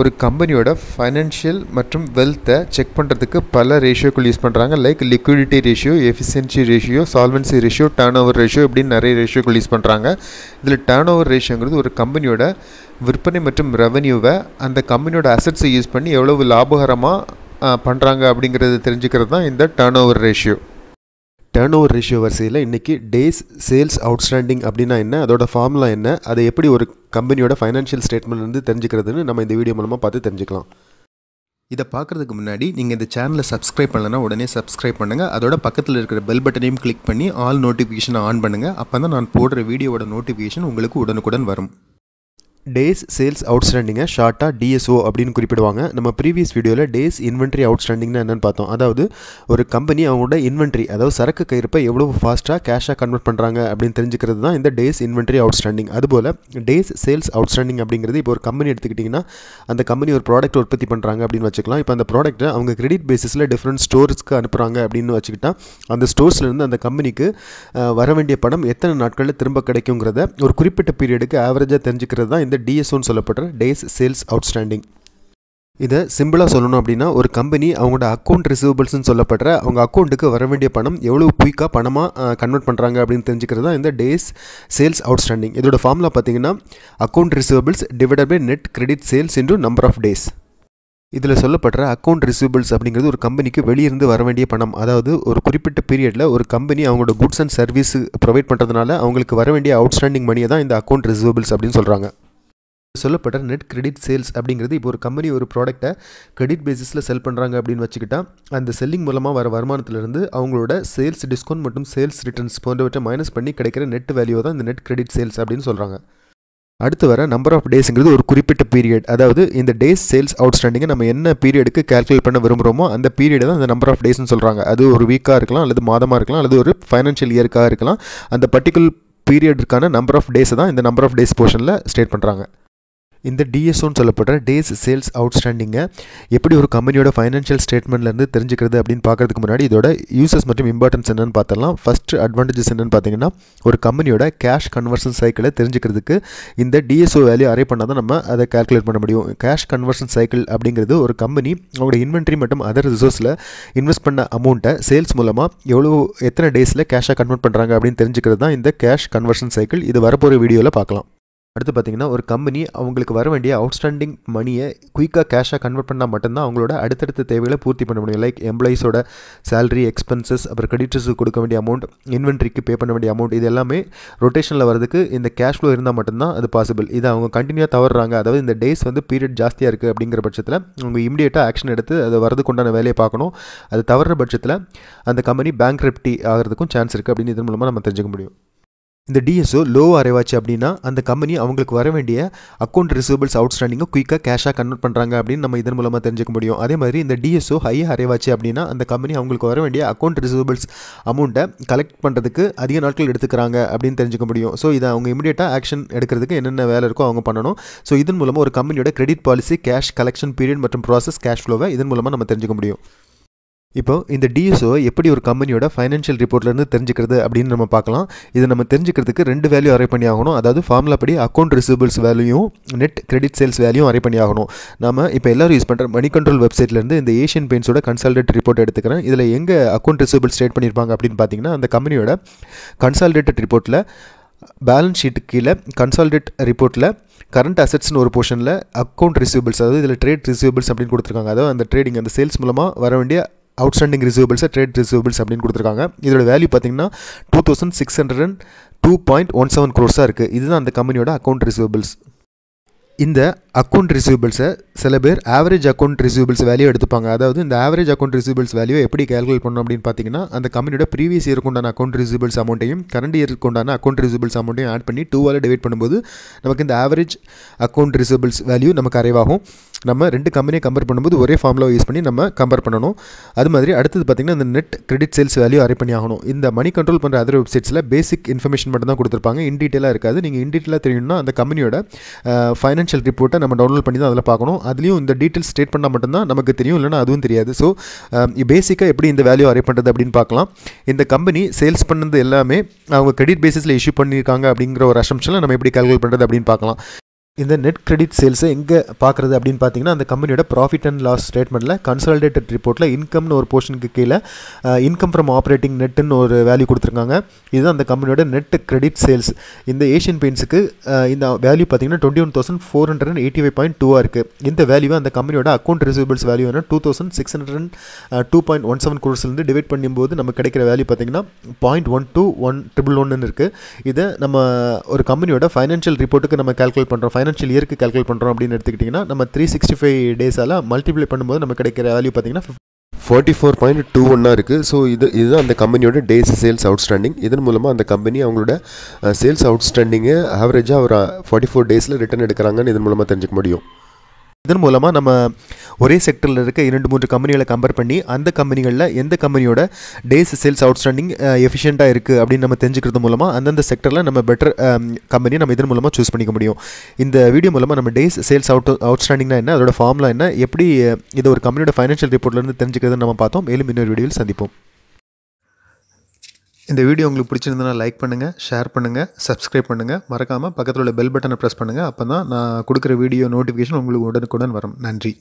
ஒரு கம்பெனியோட ஃபைனான்ஷியல் மற்றும் வெல்த்தை செக் பண்ணுறதுக்கு பல ரேஷியோக்கள் யூஸ் பண்ணுறாங்க like liquidity ratio efficiency ratio solvency ratio turnover ratio இப்படின்னு நிறைய ரேஷியோக்கள் யூஸ் பண்ணுறாங்க இதில் டேர்ன் ஓவர் ரேஷியோங்கிறது ஒரு கம்பெனியோட விற்பனை மற்றும் ரெவன்யூவை அந்த கம்பெனியோட அசட்ஸை யூஸ் பண்ணி எவ்வளவு லாபகரமாக பண்ணுறாங்க அப்படிங்கிறத தெரிஞ்சுக்கிறது தான் இந்த turnover ratio turnover ratio வரிசையில் இன்றைக்கி டேஸ் சேல்ஸ் அவுட்ஸ்டாண்டிங் அப்படின்னா என்ன அதோட ஃபார்முலா என்ன அதை எப்படி ஒரு கம்பெனியோட ஃபைனான்ஷியல் ஸ்டேட்மெண்ட்லேருந்து தெரிஞ்சுக்கிறதுன்னு நம்ம இந்த வீடியோ மூலமாக பார்த்து தெரிஞ்சுக்கலாம் இதை பார்க்குறதுக்கு முன்னாடி நீங்கள் இந்த சேனலை சப்ஸ்கிரைப் பண்ணலைன்னா உடனே சப்ஸ்கிரைப் பண்ணுங்கள் அதோட பக்கத்தில் இருக்கிற பெல் பட்டனையும் கிளிக் பண்ணி ஆல் நோட்டிஃபிகேஷன் ஆன் பண்ணுங்கள் அப்போ தான் நான் போடுற வீடியோவோட நோட்டிஃபிகேஷன் உங்களுக்கு உடனுக்குடன் வரும் டேஸ் சேல்ஸ் அவுட்ஸ்டாண்டிங்கை ஷார்ட்டாக டிஎஸ்ஓ அப்படின்னு குறிப்பிடுவாங்க நம்ம ப்ரீவியஸ் வீடியோவில் டேஸ் இன்வென்ட்ரி அவுட்ஸ்டாண்டிங்னா என்னென்னு பார்த்தோம் அதாவது ஒரு கம்பெனி அவங்களோட இன்வென்ட்ரி அதாவது சரக்கு கையிருப்பை எவ்வளோ ஃபாஸ்ட்டாக கேஷாக கன்வெர்ட் பண்ணுறாங்க அப்படின்னு தெரிஞ்சுக்கிறது தான் இந்த டேஸ் இன்வென்ட்ரி அவுட்ஸ்டாண்டிங் அதுபோல் டேஸ் சேல்ஸ் அவுட்ஸ்டாண்டிங் அப்படிங்கிறது இப்போ ஒரு கம்பெனி எடுத்துக்கிட்டிங்கன்னா அந்த கம்பெனி ஒரு ப்ராடக்ட் உற்பத்தி பண்ணுறாங்க அப்படின்னு வச்சுக்கலாம் இப்போ அந்த ப்ராடக்ட்டை அவங்க கிரெடிட் பேசிஸில் டிஃப்ரெண்ட் ஸ்டோர்ஸ்க்கு அனுப்புகிறாங்க அப்படின்னு வச்சுக்கிட்டா அந்த ஸ்டோர்ஸ்லேருந்து அந்த கம்பெனிக்கு வர வேண்டிய பணம் எத்தனை நாட்களில் திரும்ப கிடைக்குங்கிறத ஒரு குறிப்பிட்ட பீரியடுக்கு ஆவரேஜாக தெரிஞ்சுக்கிறது தான் இந்த இந்த டிஎஸ்ஓன்னு சொல்லப்படுற டேஸ் சேல்ஸ் அவுட்ஸ்டாண்டிங் இதை சிம்பிளாக சொல்லணும் அப்படின்னா ஒரு கம்பெனி அவங்களோட அக்கௌண்ட் ரிசீவபிள்ஸ்னு சொல்லப்படுற அவங்க அக்கௌண்ட்டுக்கு வர வேண்டிய பணம் எவ்வளோ குயிக்காக பணமாக கன்வெர்ட் பண்ணுறாங்க அப்படின்னு தெரிஞ்சுக்கிறது தான் இந்த டேஸ் சேல்ஸ் அவுட்ஸ்டாண்டிங் இதோட ஃபார்முலா பார்த்தீங்கன்னா account receivables divided by net credit sales into number of days இதில் சொல்லப்படுற அக்கௌண்ட் ரிசீவபிள்ஸ் அப்படிங்கிறது ஒரு கம்பெனிக்கு வெளியிருந்து வர வேண்டிய பணம் அதாவது ஒரு குறிப்பிட்ட பீரியடில் ஒரு கம்பெனி அவங்களோட குட்ஸ் அண்ட் சர்வீஸ் ப்ரொவைட் பண்ணுறதுனால அவங்களுக்கு வர வேண்டிய அவுட்ஸ்டாண்டிங் மணியை தான் இந்த அக்கௌண்ட் ரிசீவபிள்ஸ் அப்படின்னு சொல்கிறாங்க சொல்லப்பட்ட நெட் கிரெடிட் சேல்ஸ் அப்படிங்கிறது இப்போ ஒரு கம்பெனி ஒரு ப்ராடக்ட்டை கிரெடிட் பேசிஸில் செல் பண்ணுறாங்க அப்படின்னு வச்சுக்கிட்டால் அந்த செல்லிங் மூலமாக வர வருமானத்திலிருந்து அவங்களோட சேல்ஸ் டிஸ்கவுண்ட் மற்றும் சேல்ஸ் ரிட்டர்ன்ஸ் போன்றவற்றை மைனஸ் பண்ணி கிடைக்கிற நெட் வேல்யூ தான் இந்த நெட் கிரெடிட் சேல்ஸ் அப்படின்னு சொல்கிறாங்க அடுத்து வர நம்பர் ஆஃப் டேஸுங்கிறது ஒரு குறிப்பிட்ட பீரியட் அதாவது இந்த டேஸ் சேல்ஸ் அவுட்ஸ்டாண்டிங்கை நம்ம என்ன பீரியடுக்கு கேல்குலேட் பண்ண விரும்புகிறோமோ அந்த பீரியட் தான் அந்த நம்பர் ஆஃப் டேஸ்னு சொல்கிறாங்க அது ஒரு வீக்காக இருக்கலாம் அல்லது மாதமாக இருக்கலாம் அல்லது ஒரு ஃபைனான்ஷியல் இயருக்காக இருக்கலாம் அந்த பர்டிகுலர் பீரியடுக்கான நம்பர் ஆஃப் டேஸை தான் இந்த நம்பர் ஆஃப் டேஸ் போர்ஷனில் ஸ்டேட் பண்ணுறாங்க இந்த டிஎஸ்ஓன்னு சொல்லப்படுற டேஸ் சேல்ஸ் அவுட்ஸ்டாண்டிங்கை எப்படி ஒரு கம்பெனியோட ஃபைனான்ஷியல் ஸ்டேட்மெண்ட்லேருந்து தெரிஞ்சுக்கிறது அப்படின்னு பார்க்குறதுக்கு முன்னாடி இதோட யூசஸ் மற்றும் இம்பார்ட்டன்ஸ் என்னென்னு பார்த்தலாம் ஃபஸ்ட் அட்வான்டேஜஸ் என்னென்னு பார்த்தீங்கன்னா ஒரு கம்பெனியோட கேஷ் கன்வர்ஷன் சைக்கிளை தெரிஞ்சுக்கிறதுக்கு இந்த டிஎஸ்ஓ வேல்யூ அரை பண்ணால் தான் நம்ம அதை கால்குலேட் பண்ண முடியும் கேஷ் கன்வர்ஷன் சைக்கிள் அப்படிங்கிறது ஒரு கம்பெனி அவங்களோட இன்வென்ட்ரி மற்றும் அதர் ரிசோர்ஸில் இன்வெஸ்ட் பண்ண அமௌண்ட்டை சேல்ஸ் மூலமாக எவ்வளோ எத்தனை டேஸில் கேஷாக கன்வெர்ட் பண்ணுறாங்க அப்படின்னு தெரிஞ்சுக்கிறது தான் இந்த கேஷ் கன்வர்ஷன் சைக்கிள் இது வரப்போகிற வீடியோவில் பார்க்கலாம் அடுத்து பார்த்திங்கன்னா ஒரு கம்பெனி அவங்களுக்கு வர வேண்டிய அவுட்ஸ்டாண்டிங் மணியை குயிக்காக கேஷாக கன்வெர்ட் பண்ணால் மட்டும்தான் அவங்களோட அடுத்தடுத்த தேவைகளை பூர்த்தி பண்ண முடியும் லைக் எம்ப்ளாயீஸோட சேலரி எக்ஸ்பென்சஸ் அப்புறம் கிரெடிட்ஸுக்கு கொடுக்க வேண்டிய அமௌண்ட் இன்வென்ட்ரிக்கு பே பண்ண வேண்டிய அமௌண்ட் இது எல்லாமே ரொட்டேஷனில் வரதுக்கு இந்த கேஷ் ஃப்ளோ இருந்தால் மட்டும்தான் அது பாசிபிள் இது அவங்க கண்டினியூவாக தவறுறாங்க அதாவது இந்த டேஸ் வந்து பீரியட் ஜாஸ்தியாக இருக்குது அப்படிங்கிற பட்சத்தில் அவங்க இமீடியட்டாக ஆக்ஷன் எடுத்து அது வரதுக்குண்டான வேலையை பார்க்கணும் அது தவறுற பட்சத்தில் அந்த கம்பெனி பேங்க் ரெப்டி ஆகிறதுக்கும் சான்ஸ் இருக்குது அப்படின்னு இதன் மூலமாக நம்ம தெரிஞ்சுக்க முடியும் இந்த டிஎஸ்ஓ லோ அரைவாச்சு அப்படின்னா அந்த கம்பெனி அவங்களுக்கு வர வேண்டிய அக்கௌண்ட் ரிசீவபிள்ஸ் அவுட்ஸ்டாண்டிங்கை குயிக்காக கேஷாக கன்வெர்ட் பண்ணுறாங்க அப்படின்னு நம்ம இதன் மூலமாக தெரிஞ்சுக்க முடியும் அதே மாதிரி இந்த டிஎஸ்ஓ ஹை அரைவாச்சு அப்படின்னா அந்த கம்பெனி அவங்களுக்கு வர வேண்டிய அக்கௌண்ட் ரிசீவபிள்ஸ் அமௌண்ட்டை கலெக்ட் பண்ணுறதுக்கு அதிக நாட்கள் எடுத்துக்கிறாங்க அப்படின்னு தெரிஞ்சுக்க முடியும் ஸோ இதை அவங்க இமீடியட்டாக ஆக்ஷன் எடுக்கிறதுக்கு என்னென்ன வேலை இருக்கோ அவங்க பண்ணணும் ஸோ இதன் மூலமாக ஒரு கம்பெனியோட credit policy cash collection period மற்றும் ப்ராசஸ் கேஷ் ஃப்ளோவை இதன் மூலமாக நம்ம தெரிஞ்சுக்க முடியும் இப்போ இந்த டிஎஸ்ஓ எப்படி ஒரு கம்பெனியோட ஃபைனான்ஷியல் ரிப்போர்ட்லேருந்து தெரிஞ்சுக்கிறது அப்படின்னு நம்ம பார்க்கலாம் இது நம்ம தெரிஞ்சுக்கிறதுக்கு ரெண்டு வேல்யூ அரை பண்ணி ஆகணும் அதாவது ஃபார்முலா படி அக்கௌண்ட் ரிசிபிள்ஸ் வேல்யூயும் நெட் கிரெடிட் சேல்ஸ் வேல்யூ அரை பண்ணி ஆகணும் நம்ம இப்போ எல்லாரும் யூஸ் பண்ணுற மணி கண்ட்ரோல் வெப்சைட்லேருந்து இந்த ஏஷியன் பெயின்ஸோட கன்சால்டேட் ரிப்போர்ட் எடுத்துக்கிறேன் இதில் எங்கே அக்கௌண்ட் ரிசிபிள் ஸ்டேட் பண்ணியிருப்பாங்க அப்படின்னு பார்த்தீங்கன்னா அந்த கம்பெனியோட கன்சால்டேட்டட் ரிப்போர்ட்டில் பேலன்ஸ் ஷீட்டு கீழே கன்சால்டேட் ரிப்போர்ட்டில் கரண்ட் அசட்ஸ்னு ஒரு போர்ஷனில் அக்கௌண்ட் ரிசீவபிள்ஸ் அதாவது இதில் ட்ரேட் ரிசீவபிள்ஸ் அப்படின்னு கொடுத்துருக்காங்க அதாவது அந்த ட்ரேடிங் அந்த சேல்ஸ் மூலமாக வர வேண்டிய அவுட்ஸ்டாண்டிங் ரிசீவபிள்ஸை ட்ரேட் ரிசீவபிள்ஸ் அப்படின்னு கொடுத்துருக்காங்க இதோட வேல்யூ பார்த்தீங்கன்னா two thousand six hundred and two point one seven க்ரோர்ஸாக இருக்குது இதுதான் அந்த கம்பெனியோட அக்கௌண்ட் ரிசீவபிள்ஸ் இந்த அக்கௌண்ட் ரிசீவபிள்ஸை சில பேர் ஆவரேஜ் அக்கௌண்ட் ரிசீவபிள்ஸ் வேல்யூ எடுத்துப்பாங்க அதாவது இந்த ஆவரேஜ் அக்கௌண்ட் ரிசீவபிள்ஸ் வேல்யூ எப்படி கேல்குலேட் பண்ணணும் அப்படின்னு பார்த்தீங்கன்னா அந்த கம்பெனியோட ப்ரீவியஸ் இயருக்கு உண்டான அக்கௌண்ட் ரிசீவபிள்ஸ் அமௌண்ட்டையும் கரண்ட் இயருக்கு உண்டான அக்கௌண்ட் ரிசீவபிள்ஸ் அமௌண்ட்டையும் ஆட் பண்ணி டூவால் டிவைட் பண்ணும்போது நமக்கு இந்த ஆவரேஜ் அக்கௌண்ட் ரிசீவபிள்ஸ் வேல்யூ நமக்கு அறைவாகும் நம்ம ரெண்டு கம்பெனியை கம்பேர் பண்ணும்போது ஒரே ஃபார்முலாவை யூஸ் பண்ணி நம்ம கம்பேர் பண்ணணும் அது மாதிரி அடுத்தது பார்த்திங்கன்னா இந்த நெட் கிரெடிட் சேல்ஸ் வேல்யூ அரை பண்ணி ஆகணும் இந்த மணி கண்ட்ரோல் பண்ணுற அதர் வெப்சைட்ஸில் பேசிக் இன்ஃபர்மேஷன் மட்டும் தான் கொடுத்துருப்பாங்க இன் டீட்டெயிலாக இருக்காது நீங்கள் இன் டீட்டெயிலாக தெரியணும்னா அந்த கம்பெனியோட ஃபைனான்ஷியல் ரிப்போர்ட்டை நம்ம டவுன்லோட் பண்ணி தான் அதில் பார்க்கணும் அதுலேயும் இந்த டீட்டெயில்ஸ் ஸ்டேட் பண்ணால் மட்டும்தான் நமக்கு தெரியும் இல்லைனா அதுவும் தெரியாது ஸோ பேசிக்காக um, எப்படி இந்த வேல்யூ அரை பண்ணுறது அப்படின்னு பார்க்கலாம் இந்த கம்பெனி சேல்ஸ் பண்ணது எல்லாமே அவங்க கிரெடிட் பேசிஸில் இஷ்யூ பண்ணியிருக்காங்க அப்படிங்கிற ஒரு அசம்ஷனில் நம்ம எப்படி கல்குலேட் பண்ணுறது அப்படின்னு பார்க்கலாம் இந்த நெட் கிரெடிட் சேல்ஸை எங்கே பார்க்குறது அப்படின்னு பார்த்தீங்கன்னா அந்த கம்பெனியோட ப்ராஃபிட் அண்ட் லாஸ் ஸ்டேட்மெண்ட்டில் கன்சாலிடேட்டட் ரிப்போர்ட்டில் இன்கம்னு ஒரு போர்ஷனுக்கு கீழே இன்கம் ஃப்ரம் ஆப்ரேட்டிங் நெட்டுன்னு ஒரு வேல்யூ கொடுத்துருக்காங்க இதுதான் அந்த கம்பெனியோட நெட் கிரெடிட் சேல்ஸ் இந்த ஏஷியன் பெயின்ஸுக்கு இந்த வேல்யூ பார்த்தீங்கன்னா twenty one thousand four hundred and eighty five point டூவாக இருக்குது இந்த வேல்யூ அந்த கம்பெனியோட அக்கௌண்ட் ரிசீவபிள்ஸ் வேல்யூ என்ன two thousand six hundred and two point one seven குரோர்ஸ்லேருந்து டிவைட் பண்ணும்போது நமக்கு கிடைக்கிற வேல்யூ பார்த்தீங்கன்னா point one two one triple ஒன்னு இருக்குது இதை நம்ம ஒரு கம்பெனியோட ஃபைனான்ஷியல் ரிப்போர்ட்டுக்கு நம்ம கால்குலேட் பண்ணுறோம் ஃபினான்ஷியல் இயருக்கு கால்குலேட் பண்ணுறோம் அப்படின்னு எடுத்துக்கிட்டிங்கன்னா நம்ம த்ரீ சிக்ஸ்டி ஃபைவ் டேஸால் மல்டிப்ளை பண்ணும்போது நம்ம கிடைக்கிற வேல்யூ பார்த்தீங்கன்னா ஃபார்ட்டி ஃபோர் பாயிண்ட் டூ ஒன்னாக இருக்குது ஸோ இது இதுதான் அந்த கம்பெனியோட டேஸ் சேல்ஸ் அவுட்ஸ்டாண்டிங் இதன் மூலமாக அந்த கம்பெனி அவங்களோட சேல்ஸ் அவுட்ஸ்டாண்டிங்கை ஆவரேஜாக ஒரு ஃபார்ட்டி ஃபோர் டேஸில் ரிட்டர்ன் எடுக்கிறாங்கன்னு இதன் மூலமாக தெரிஞ்சுக்க முடியும் இதன் மூலமாக நம்ம ஒரே செக்டரில் இருக்க இரண்டு மூன்று கம்பெனிகளை கம்பேர் பண்ணி அந்த கம்பெனிகளில் எந்த கம்பெனியோட டேஸ் சேல்ஸ் அவுட்ஸ்டாண்டிங் எஃபிஷியண்ட்டாக இருக்குது அப்படின்னு நம்ம தெரிஞ்சுக்கிறது மூலமாக அந்தந்த செக்டரில் நம்ம பெட்டர் கம்பெனியை நம்ம இதன் மூலமாக சூஸ் பண்ணிக்க முடியும் இந்த வீடியோ மூலமாக நம்ம டேஸ் சேல்ஸ் அவுட் அவுட்ஸ்டாண்டிங்னா என்ன அதோட ஃபார்ம்லாம் என்ன எப்படி இதை ஒரு கம்பெனியோட ஃபைனான்ஷியல் ரிப்போர்ட்லேருந்து தெரிஞ்சுக்கிறதுன்னு நம்ம பார்த்தோம் மேலும் இன்னொரு வீடியோவில் சந்திப்போம் இந்த வீடியோ உங்களுக்கு பிடிச்சிருந்ததுன்னா லைக் பண்ணுங்கள் ஷேர் பண்ணுங்கள் சப்ஸ்கிரைப் பண்ணுங்கள் மறக்காமல் பக்கத்தில் உள்ள பெல் பட்டனை ப்ரெஸ் பண்ணுங்கள் அப்போ தான் நான் கொடுக்குற வீடியோ நோட்டிஃபிகேஷன் உங்களுக்கு உடனுக்குடன் வரும் நன்றி